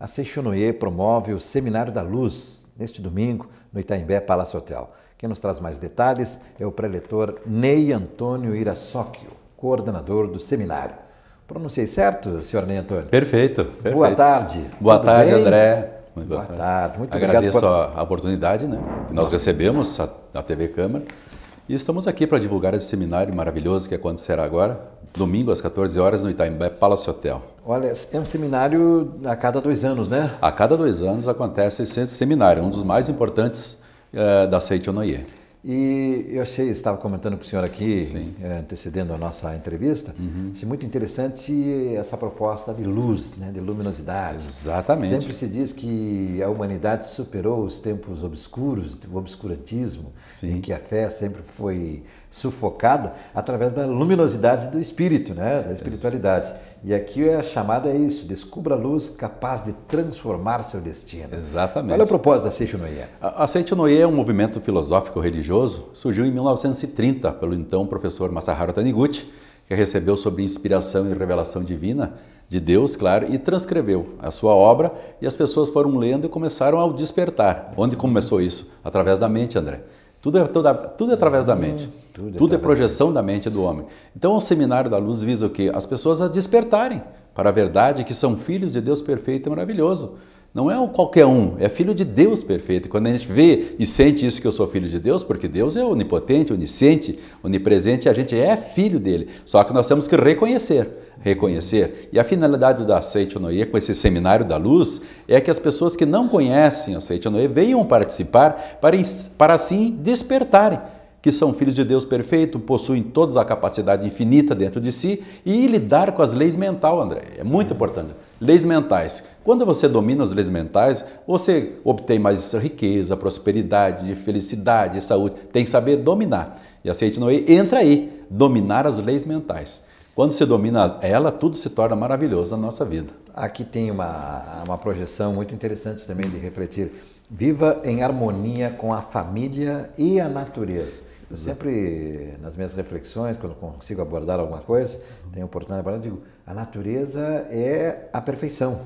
A Seixonoye promove o Seminário da Luz, neste domingo, no Itaimbé Palace Hotel. Quem nos traz mais detalhes é o preletor Ney Antônio Irasóquio, coordenador do seminário. Pronunciei certo, senhor Ney Antônio? Perfeito. perfeito. Boa tarde. Boa Tudo tarde, bem? André. Muito boa, boa tarde. tarde. Muito Agradeço obrigado por... a oportunidade né, que nós recebemos, na a TV Câmara. E estamos aqui para divulgar esse seminário maravilhoso que acontecerá agora, domingo às 14 horas no Itaimbé Palace Hotel. Olha, é um seminário a cada dois anos, né? A cada dois anos acontece esse seminário, um dos mais importantes é, da Seitonoye. E eu achei, estava comentando para o senhor aqui, Sim. Eh, antecedendo a nossa entrevista, uhum. achei muito interessante essa proposta de luz, né, de luminosidade. Exatamente. Sempre se diz que a humanidade superou os tempos obscuros, o obscurantismo, Sim. em que a fé sempre foi sufocada através da luminosidade do espírito, né, da espiritualidade. E aqui é a chamada é isso: descubra a luz capaz de transformar seu destino. Exatamente. Qual é o propósito da Noie? A Noie é um movimento filosófico religioso, surgiu em 1930 pelo então professor Masaharu Taniguchi, que recebeu sobre inspiração e revelação divina de Deus, claro, e transcreveu a sua obra e as pessoas foram lendo e começaram a despertar. Onde começou isso? Através da mente, André. Tudo é, tudo, tudo é através da mente. Hum, tudo, é tudo é, projeção da mente do homem. Então, o seminário da luz visa o quê? As pessoas a despertarem para a verdade que são filhos de Deus perfeito e maravilhoso. Não é um qualquer um, é filho de Deus perfeito. E quando a gente vê e sente isso que eu sou filho de Deus, porque Deus é onipotente, onisciente, onipresente, a gente é filho dele. Só que nós temos que reconhecer, reconhecer. E a finalidade da Seitonoye com esse seminário da luz é que as pessoas que não conhecem a Seitonoye venham participar para, para assim despertarem que são filhos de Deus perfeito, possuem todos a capacidade infinita dentro de si e lidar com as leis mentais, André. É muito importante. Leis mentais. Quando você domina as leis mentais, você obtém mais riqueza, prosperidade, felicidade, saúde. Tem que saber dominar. E a Seitinoe entra aí, dominar as leis mentais. Quando você domina ela, tudo se torna maravilhoso na nossa vida. Aqui tem uma, uma projeção muito interessante também de refletir. Viva em harmonia com a família e a natureza. Eu sempre, nas minhas reflexões, quando consigo abordar alguma coisa, tenho oportunidade de abordar, digo, a natureza é a perfeição,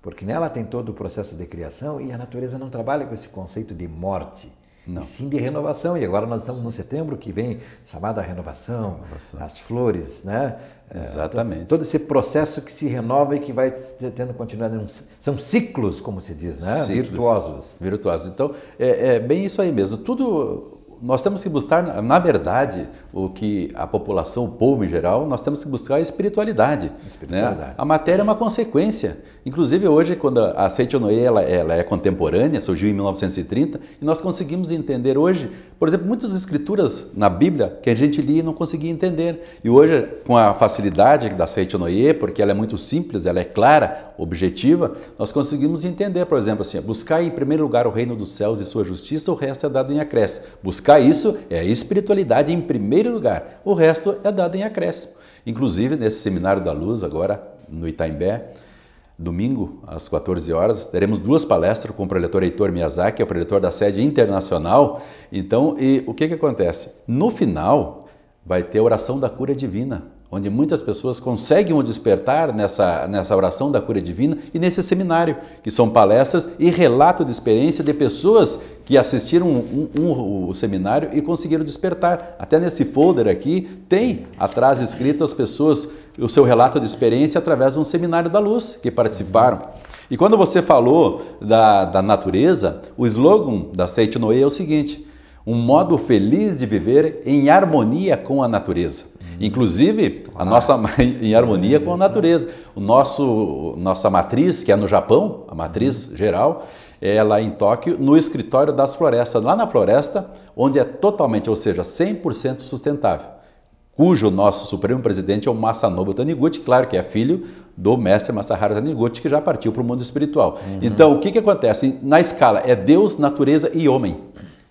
porque nela tem todo o processo de criação e a natureza não trabalha com esse conceito de morte. Não. E sim de renovação. E agora nós estamos no setembro que vem, chamada renovação, renovação. as flores, né? É, Exatamente. É, todo, todo esse processo que se renova e que vai tendo continuidade. São ciclos, como se diz, né? Ciclos. Virtuosos. Virtuosos. Então, é, é bem isso aí mesmo. Tudo nós temos que buscar, na verdade, o que a população, o povo em geral, nós temos que buscar a espiritualidade. A né? espiritualidade. Né? A matéria é uma consequência. Inclusive hoje, quando a Seite Onoe, ela, ela é contemporânea, surgiu em 1930, e nós conseguimos entender hoje, por exemplo, muitas escrituras na Bíblia que a gente lia e não conseguia entender. E hoje, com a facilidade da Seite Noé porque ela é muito simples, ela é clara, objetiva, nós conseguimos entender, por exemplo, assim, buscar em primeiro lugar o reino dos céus e sua justiça, o resto é dado em acréscimo. Buscar Buscar isso é a espiritualidade em primeiro lugar. O resto é dado em acréscimo. Inclusive, nesse seminário da luz, agora no Itaimbé, domingo, às 14 horas, teremos duas palestras com o preletor Heitor Miyazaki, é o preletor da sede internacional. Então, e o que, que acontece? No final, vai ter a oração da cura divina onde muitas pessoas conseguem o despertar nessa, nessa oração da cura divina e nesse seminário, que são palestras e relato de experiência de pessoas que assistiram um, um, um, o seminário e conseguiram despertar. Até nesse folder aqui tem atrás escrito as pessoas, o seu relato de experiência através de um seminário da luz que participaram. E quando você falou da, da natureza, o slogan da Seite Noé é o seguinte, um modo feliz de viver em harmonia com a natureza. Inclusive, a nossa ah. em harmonia com a natureza. O nosso nossa matriz, que é no Japão, a matriz uhum. geral, é lá em Tóquio, no escritório das florestas, lá na floresta, onde é totalmente, ou seja, 100% sustentável. Cujo nosso supremo presidente é o Masanobu Taniguchi, claro que é filho do mestre Masaharu Taniguchi, que já partiu para o mundo espiritual. Uhum. Então, o que, que acontece? Na escala, é Deus, natureza e homem.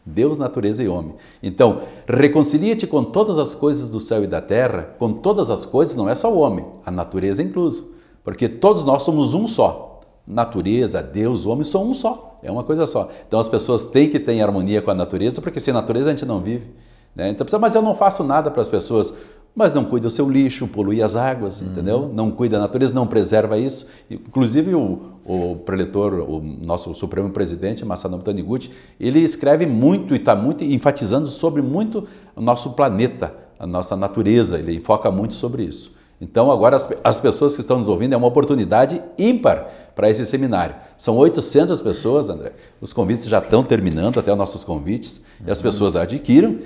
Deus, natureza e homem. Então, reconcilia-te com todas as coisas do céu e da terra, com todas as coisas, não é só o homem, a natureza incluso. Porque todos nós somos um só. Natureza, Deus, homem são um só. É uma coisa só. Então as pessoas têm que ter harmonia com a natureza, porque sem natureza a gente não vive. Né? Então, mas eu não faço nada para as pessoas mas não cuida do seu lixo, polui as águas, uhum. entendeu? Não cuida da natureza, não preserva isso. Inclusive o, o preletor, o nosso supremo presidente, Masanobu Taniguchi, ele escreve muito e está muito enfatizando sobre muito o nosso planeta, a nossa natureza, ele enfoca muito sobre isso. Então, agora, as, as pessoas que estão nos ouvindo, é uma oportunidade ímpar para esse seminário. São 800 pessoas, André. Os convites já estão terminando, até os nossos convites, uhum. e as uhum. pessoas adquiram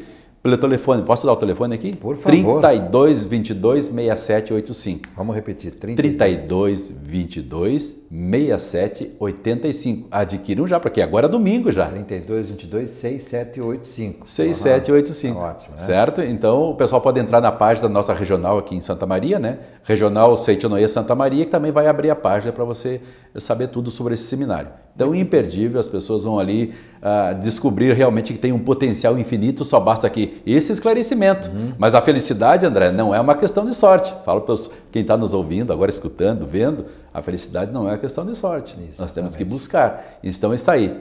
pelo telefone. Posso dar o telefone aqui? Por favor. 32 22 6785. Vamos repetir. 32, 32 22 6785. Adquiram já, porque agora é domingo já. 32, 22, 6785. 6785. Uhum. ótimo. Né? Certo? Então o pessoal pode entrar na página da nossa regional aqui em Santa Maria, né? Regional Seitinoê Santa Maria, que também vai abrir a página para você saber tudo sobre esse seminário. Então, imperdível, as pessoas vão ali uh, descobrir realmente que tem um potencial infinito, só basta aqui esse esclarecimento. Uhum. Mas a felicidade, André, não é uma questão de sorte. Falo para quem está nos ouvindo, agora escutando, vendo, a felicidade não é questão de sorte. Nós temos que buscar. Então está aí.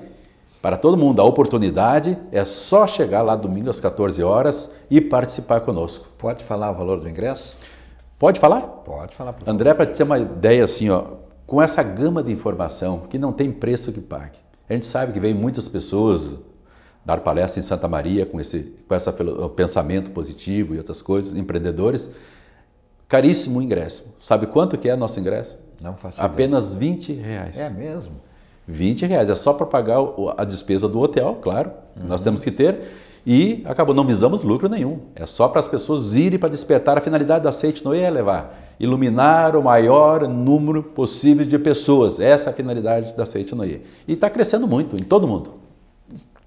Para todo mundo, a oportunidade é só chegar lá domingo às 14 horas e participar conosco. Pode falar o valor do ingresso? Pode falar? Pode falar. Professor. André, para ter uma ideia assim, ó, com essa gama de informação que não tem preço que pague. A gente sabe que vem muitas pessoas dar palestra em Santa Maria com esse com essa pensamento positivo e outras coisas, empreendedores. Caríssimo o ingresso. Sabe quanto que é nosso ingresso? Não faço Apenas 20 reais. É mesmo? 20 reais. É só para pagar a despesa do hotel, claro. Uhum. Nós temos que ter. E acabou, não visamos lucro nenhum. É só para as pessoas irem para despertar a finalidade da Seite Noé levar Iluminar o maior número possível de pessoas. Essa é a finalidade da Seite Noé. E está crescendo muito em todo mundo.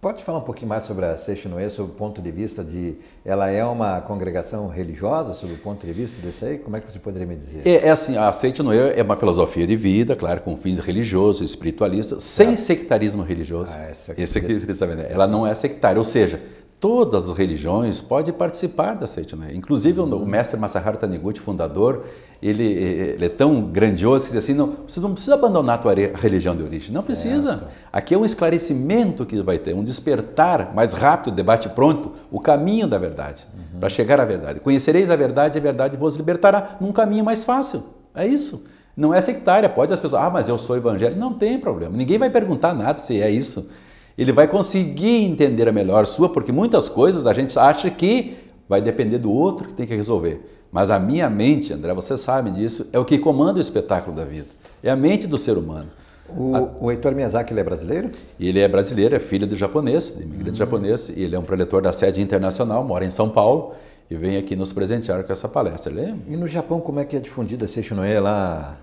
Pode falar um pouquinho mais sobre a Seixinoé, sobre o ponto de vista de. Ela é uma congregação religiosa, sobre o ponto de vista desse aí? Como é que você poderia me dizer? É, é assim, a Seixinoé é uma filosofia de vida, claro, com fins religiosos, espiritualistas, sem ah. sectarismo religioso. Ah, esse é, aqui Esse aqui, é, né? ela não é sectária, ou seja, todas as religiões podem participar da etnia. Inclusive o hum. mestre Masaharu Taniguchi, fundador, ele, eh, eh, ele, é tão grandioso que diz assim, não, você não precisa abandonar a tua religião de origem. Não certo. precisa. Aqui é um esclarecimento que vai ter, um despertar mais rápido, debate pronto, o caminho da verdade, uhum. para chegar à verdade. Conhecereis a verdade e a verdade vos libertará num caminho mais fácil. É isso. Não é sectária, pode as pessoas, ah, mas eu sou evangélico. Não tem problema, ninguém vai perguntar nada se é isso ele vai conseguir entender a melhor sua, porque muitas coisas a gente acha que vai depender do outro que tem que resolver. Mas a minha mente, André, você sabe disso, é o que comanda o espetáculo da vida. É a mente do ser humano. O, a... o Heitor Miyazaki, ele é brasileiro? Ele é brasileiro, é filho de japonês, de imigrante uhum. japonês. Ele é um preletor da sede internacional, mora em São Paulo e vem aqui nos presentear com essa palestra. Ele é... E no Japão, como é que é difundida esse Shinoe lá,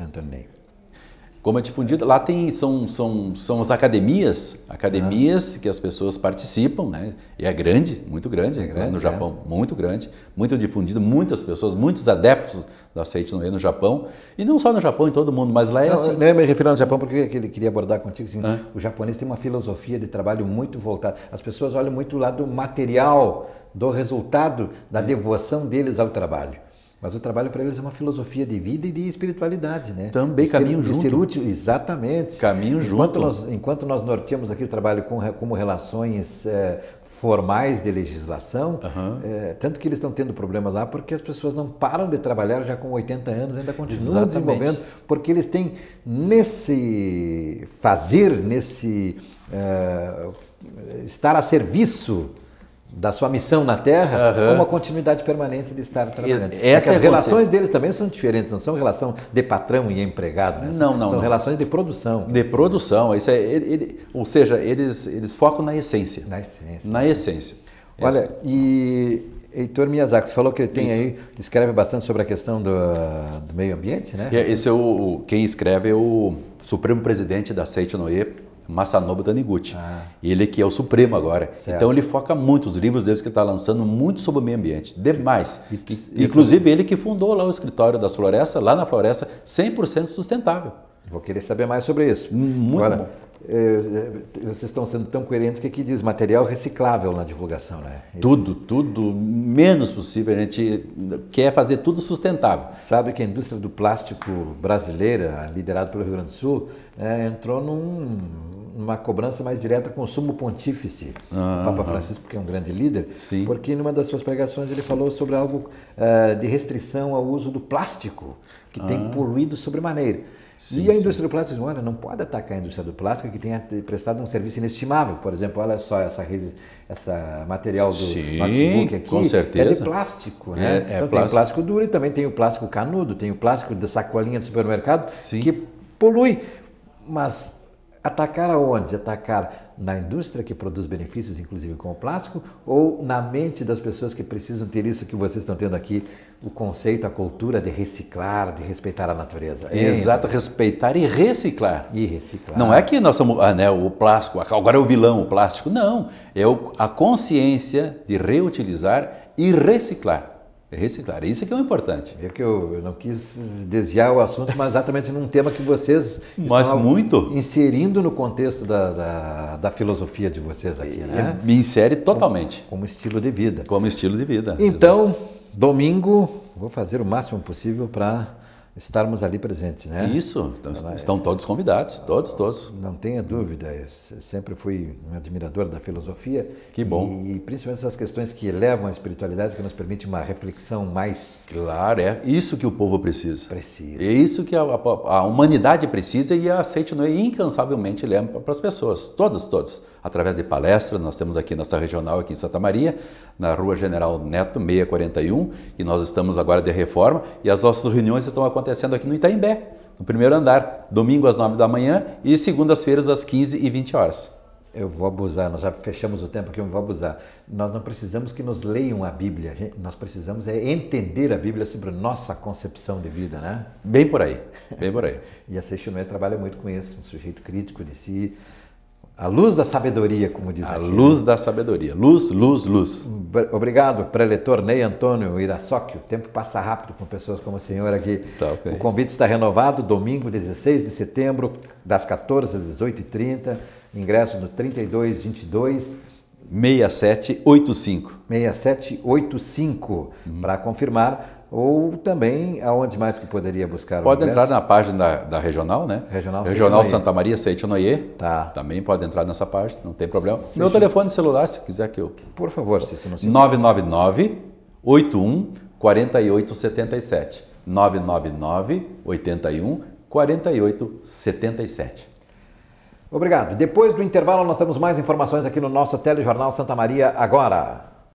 Anthony? como é difundido. Lá tem, são, são, são as academias, academias ah. que as pessoas participam, né? E é grande, muito grande, é né? grande no Japão, é. muito grande, muito difundido, muitas pessoas, muitos adeptos da Seitinoe no Japão. E não só no Japão, em todo mundo, mas lá é não, assim. eu me refiro ao Japão porque ele queria abordar contigo assim, ah. o japonês tem uma filosofia de trabalho muito voltada. As pessoas olham muito o lado material, do resultado da hum. devoção deles ao trabalho. Mas o trabalho para eles é uma filosofia de vida e de espiritualidade, né? Também caminho junto. De ser útil, exatamente. Caminho enquanto junto. Nós, enquanto nós norteamos aqui o trabalho com, como relações é, formais de legislação, uhum. é, tanto que eles estão tendo problemas lá porque as pessoas não param de trabalhar já com 80 anos, ainda continuam Exatamente. desenvolvendo, porque eles têm nesse fazer, nesse eh, estar a serviço da sua missão na Terra uhum. uma continuidade permanente de estar trabalhando. E, essa é, é as relações você. deles também são diferentes, não são relação de patrão e empregado, né? Não, não. São não. relações de produção. De produção, isso é, ele, ele, ou seja, eles, eles focam na essência. Na essência. Na essência. Olha, e Heitor Miyazaki, você falou que ele tem isso. aí, escreve bastante sobre a questão do, do meio ambiente, né? É esse é o, quem escreve é o supremo presidente da Seito Noé. Masanobu Taniguchi. Ah. Ele que é o supremo agora. Certo. Então ele foca muito, os livros deles que está lançando, muito sobre o meio ambiente. Demais. E, e, Inclusive e... ele que fundou lá o escritório das florestas, lá na floresta, 100% sustentável. Vou querer saber mais sobre isso. Hum, muito Agora, bom. É, é, vocês estão sendo tão coerentes que aqui diz material reciclável na divulgação, né? Isso. Tudo, tudo, menos possível. A gente quer fazer tudo sustentável. Sabe que a indústria do plástico brasileira, liderada pelo Rio Grande do Sul, é, entrou num, numa cobrança mais direta com o sumo pontífice, ah, o Papa ah, Francisco, que é um grande líder, sim. porque numa das suas pregações ele falou sobre algo de restrição ao uso do plástico, que ah. tem poluído sobremaneira. Sim, e a indústria sim. do plástico, olha, não pode atacar a indústria do plástico que tenha prestado um serviço inestimável. Por exemplo, olha só essa, essa material do sim, notebook aqui. Com certeza. É de plástico, é, né? É, é então plástico. tem o plástico duro e também tem o plástico canudo, tem o plástico da sacolinha do supermercado que polui. Mas atacar aonde? Atacar na indústria que produz benefícios, inclusive com o plástico, ou na mente das pessoas que precisam ter isso que vocês estão tendo aqui, o conceito, a cultura de reciclar, de respeitar a natureza. É, Exato, né? respeitar e reciclar. E reciclar. Não é que nós somos ah, né, o plástico, agora é o vilão, o plástico. Não, é a consciência de reutilizar e reciclar. Reciclar, isso é que é o importante. É que eu, eu não quis desviar o assunto, mas exatamente num tema que vocês mas muito inserindo no contexto da, da, da filosofia de vocês aqui, né? Me insere totalmente. Como, como, estilo de vida. Como estilo de vida. Então, exatamente. domingo, vou fazer o máximo possível para estarmos ali presentes, né? Isso, então, Ela, é estão todos convidados, todos, todos. Não tenha dúvida, sempre fui um admirador da filosofia. Que bom. E, e principalmente essas questões que elevam a espiritualidade, que nos permite uma reflexão mais... Claro, é isso que o povo precisa. Precisa. É isso que a, a, a humanidade precisa e a Seitonoi incansavelmente leva para as pessoas, todas, todas através de palestras. Nós temos aqui nossa regional aqui em Santa Maria, na Rua General Neto 641, e nós estamos agora de reforma e as nossas reuniões estão acontecendo aqui no Itaimbé, no primeiro andar, domingo às 9 da manhã e segundas-feiras às 15 e 20 horas. Eu vou abusar, nós já fechamos o tempo que eu vou abusar. Nós não precisamos que nos leiam a Bíblia, nós precisamos é entender a Bíblia sobre a nossa concepção de vida, né? Bem por aí, bem por aí. e a Seixinoé trabalha muito com isso, um sujeito crítico de si, a luz da sabedoria, como diz A aqui, luz né? da sabedoria. Luz, luz, luz. Obrigado, preletor Ney Antônio Irassocchi. O tempo passa rápido com pessoas como o senhor aqui. Tá, okay. O convite está renovado, domingo, 16 de setembro, das 14 às 18h30. Ingresso no 3222. 6785. 6785. Uhum. Para confirmar, ou também aonde mais que poderia buscar pode o Pode entrar na página da, da, regional, né? Regional, regional Santa Maria Seitinoye. Tá. Também pode entrar nessa página, não tem problema. Meu telefone celular, se quiser que eu... Por favor, se você não se 999 81 4877. 999 81 4877. Obrigado. Depois do intervalo, nós temos mais informações aqui no nosso Telejornal Santa Maria agora.